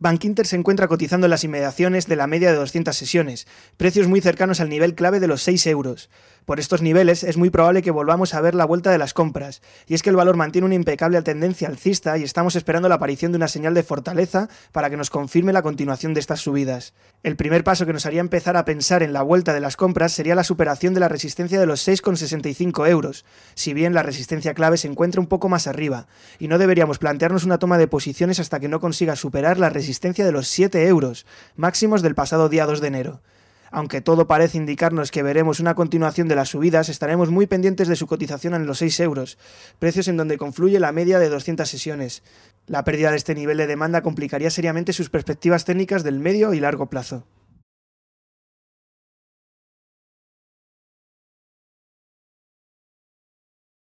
Bankinter se encuentra cotizando en las inmediaciones de la media de 200 sesiones, precios muy cercanos al nivel clave de los 6 euros por estos niveles es muy probable que volvamos a ver la vuelta de las compras, y es que el valor mantiene una impecable tendencia alcista y estamos esperando la aparición de una señal de fortaleza para que nos confirme la continuación de estas subidas. El primer paso que nos haría empezar a pensar en la vuelta de las compras sería la superación de la resistencia de los 6,65 euros, si bien la resistencia clave se encuentra un poco más arriba, y no deberíamos plantearnos una toma de posiciones hasta que no consiga superar la resistencia de los 7 euros, máximos del pasado día 2 de enero. Aunque todo parece indicarnos que veremos una continuación de las subidas, estaremos muy pendientes de su cotización en los 6 euros, precios en donde confluye la media de 200 sesiones. La pérdida de este nivel de demanda complicaría seriamente sus perspectivas técnicas del medio y largo plazo.